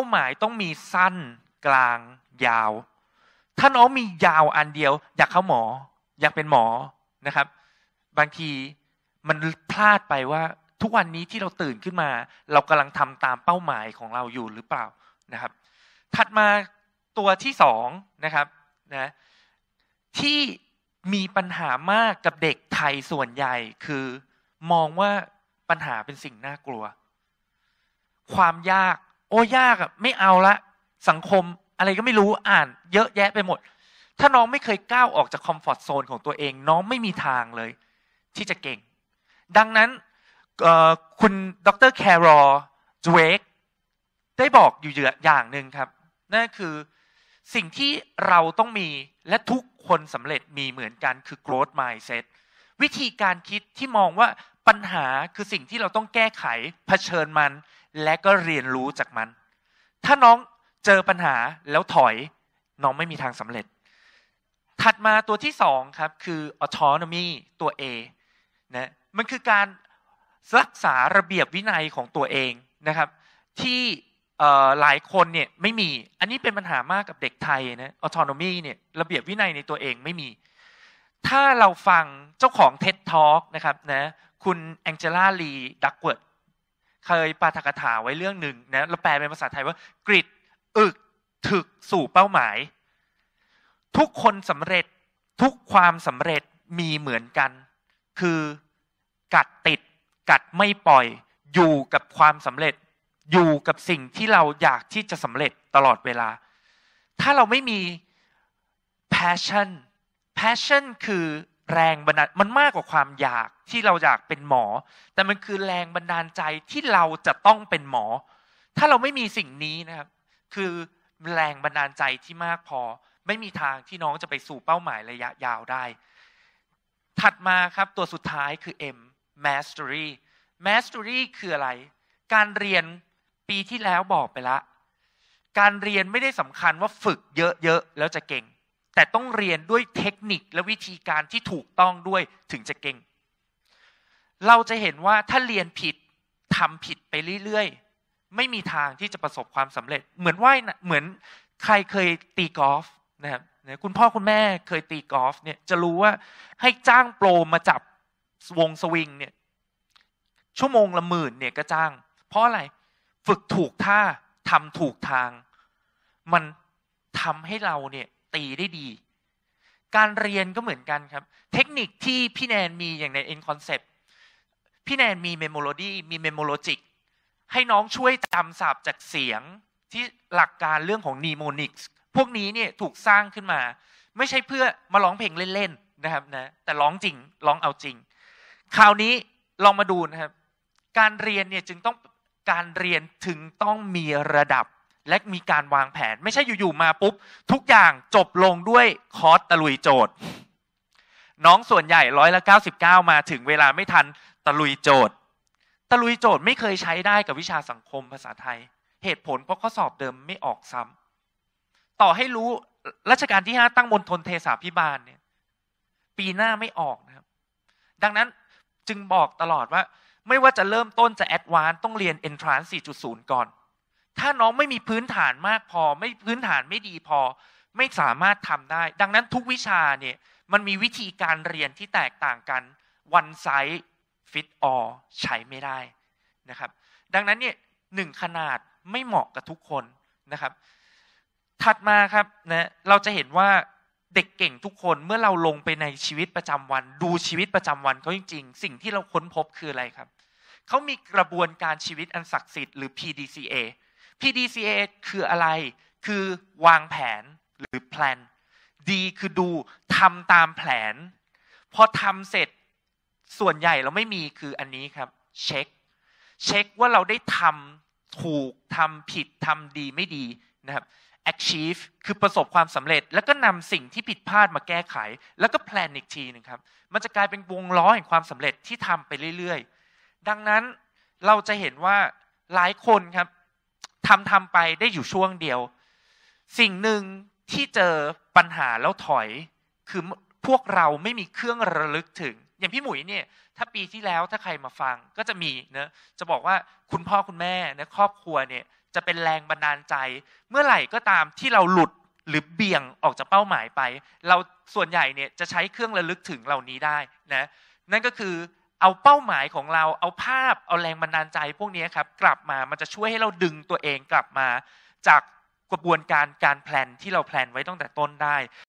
ป้าหมายต้องมีสั้นกลาง ยาวถ้าน้องมียาวอันเดียว อยากเข้าหมอ อยากเป็นหมอนะครับ บางทีมันพลาดไปว่าทุกวันนี้ที่เราตื่นขึ้นมา เรากำลังทำตามเป้าหมายของเราอยู่หรือเปล่านะครับ ถัดมาตัวที่สองนะครับนะที่มีปัญหามากกับเด็กไทยส่วนใหญ่คือมองว่าปัญหาเป็นสิ่งน่ากลัว ความยากโอ้ยากอะไม่เอาละ สังคมอะไรก็ไม่รู้อ่านเยอะแยะไปหมด ถ้าน้องไม่เคยก้าวออกจากคอมฟอร์ทโซนของตัวเอง น้องไม่มีทางเลย ที่จะเก่ง ดังนั้นคุณดรแครอจเวกได้บอกอยู่อย่างหนึ่งครับ นั่นคือสิ่งที่เราต้องมีและทุกคนสำเร็จมีเหมือนกันคือ growth mindset วิธีการคิดที่มองว่าปัญหาคือสิ่งที่เราต้องแก้ไขเผชิญมันและก็เรียนรู้จากมัน ถ้าน้องเจอปัญหาแล้วถอยน้องไม่มีทางสำเร็จ ถัดมาตัวที่สองครับ คือ autonomy ตัว A นะ มันคือการรักษาระเบียบวินัยของตัวเองนะครับที่หลายคนเนี่ยไม่มี อันนี้เป็นปัญหามากกับเด็กไทยนะ autonomy เนี่ยระเบียบวินัยในตัวเองไม่มี ถ้าเราฟังเจ้าของ TED Talk นะครับนะคุณแองเจล่าลีดักเวิร์ดเคยปาฐกถาไว้เรื่องหนึ่งนะเราแปลเป็นภาษาไทยว่ากริดอึกถึกสู่เป้าหมาย ทุกคนสำเร็จทุกความสำเร็จมีเหมือนกัน คือกัดติดกัดไม่ปล่อยอยู่กับความสำเร็จอยู่กับสิ่งที่เราอยากที่จะสำเร็จตลอดเวลา ถ้าเราไม่มี passion passion คือแรงบันดาล มันมากกว่าความอยากที่เราอยากเป็นหมอ แต่มันคือแรงบันดาลใจที่เราจะต้องเป็นหมอ ถ้าเราไม่มีสิ่งนี้นะครับ คือแรงบันดาลใจที่มากพอ ไม่มีทางที่น้องจะไปสู่เป้าหมายระยะยาวได้ ถัดมาครับตัวสุดท้ายคือ M mastery mastery คืออะไร การเรียนปีที่แล้วบอกไปละ การเรียนไม่ได้สำคัญว่าฝึกเยอะๆ แล้วจะเก่งแต่ต้องเรียนด้วยเทคนิคและวิธีการที่ถูกต้องด้วยถึงจะเก่ง เราจะเห็นว่าถ้าเรียนผิดทำผิดไปเรื่อยๆไม่มีทางที่จะประสบความสำเร็จ เหมือนว่ายเหมือนใครเคยตีกอล์ฟนะครับคุณพ่อคุณแม่เคยตีกอล์ฟเนี่ยจะรู้ว่าให้จ้างโปรมาจับวงสวิงเนี่ยชั่วโมงละหมื่นเนี่ยก็จ้าง เพราะอะไรฝึกถูกท่าทำถูกทาง มันทำให้เราเนี่ยตีได้ดี การเรียนก็เหมือนกันครับ เทคนิคที่พี่แนนมีอย่างในเอ็นคอนเซปต์ พี่แนนมีเมโมโลดี้มีเมโมโลจิกให้น้องช่วยจำศัพท์จากเสียงที่หลักการเรื่องของนีโมนิกส์พวกนี้เนี่ยถูกสร้างขึ้นมา ไม่ใช่เพื่อมาร้องเพลงเล่นๆนะครับนะแต่ร้องจริงร้องเอาจริง คราวนี้ลองมาดูนะครับ การเรียนเนี่ยจึงต้องการเรียนถึงต้องมีระดับและมีการวางแผน ไม่ใช่อยู่ ๆ มาปุ๊บ ทุกอย่างจบลงด้วยคอร์สตะลุยโจทย์ น้องส่วนใหญ่ร้อยละ99 มาถึงเวลาไม่ทันตะลุยโจทย์ ตะลุยโจทย์ไม่เคยใช้ได้กับวิชาสังคมภาษาไทย เหตุผลเพราะข้อสอบเดิมไม่ออกซ้ำต่อให้รู้รัชกาลที่ห้าตั้งมณฑลเทศาพิบาลเนี่ยปีหน้าไม่ออกนะครับ ดังนั้นจึงบอกตลอดว่าไม่ว่าจะเริ่มต้นจะแอดวานต้องเรียน Entrance 4.0 ก่อนถ้าน้องไม่มีพื้นฐานมากพอ ไม่พื้นฐานไม่ดีพอไม่สามารถทำได้ ดังนั้นทุกวิชาเนี่ยมันมีวิธีการเรียนที่แตกต่างกันวันไซส์ฟิตออใช้ไม่ได้นะครับ ดังนั้นเนี่ยหนึ่งขนาดไม่เหมาะกับทุกคนนะครับ ถัดมาครับนะเราจะเห็นว่าเด็กเก่งทุกคนเมื่อเราลงไปในชีวิตประจำวัน ดูชีวิตประจำวันเขาจริง ๆ สิ่งที่เราค้นพบคืออะไรครับเขามีกระบวนการชีวิตอันศักดิ์สิทธิ์หรือ PDCA PDCA คืออะไร คือวางแผนหรือแพลน D คือดูทำตามแผนพอทำเสร็จส่วนใหญ่เราไม่มีคืออันนี้ครับเช็ค เช็คว่าเราได้ทำถูกทำผิดทำดี ไม่ดีนะครับ achieve คือประสบความสำเร็จ แล้วก็นำสิ่งที่ผิดพลาดมาแก้ไข แล้วก็แพลนอีกทีนึงครับมันจะกลายเป็นวงล้อแห่งความสำเร็จที่ทำไปเรื่อยๆดังนั้นเราจะเห็นว่าหลายคนครับทำทำไปได้อยู่ช่วงเดียว สิ่งหนึ่งที่เจอปัญหาแล้วถอยคือพวกเราไม่มีเครื่องระลึกถึง อย่างพี่หมุยเนี่ยถ้าปีที่แล้วถ้าใครมาฟังก็จะมีเนะ จะบอกว่าคุณพ่อคุณแม่นะครอบครัวเนี่ยจะเป็นแรงบันดาลใจ เมื่อไหร่ก็ตามที่เราหลุดหรือเบี่ยงออกจากเป้าหมายไป เราส่วนใหญ่เนี่ยจะใช้เครื่องระลึกถึงเหล่านี้ได้นะ นั่นก็คือเอาเป้าหมายของเราเอาภาพเอาแรงบันดาลใจพวกนี้ครับ กลับมามันจะช่วยให้เราดึงตัวเองกลับมา จากกระบวนการการแพลนที่เราแพลนไว้ตั้งแต่ต้นได้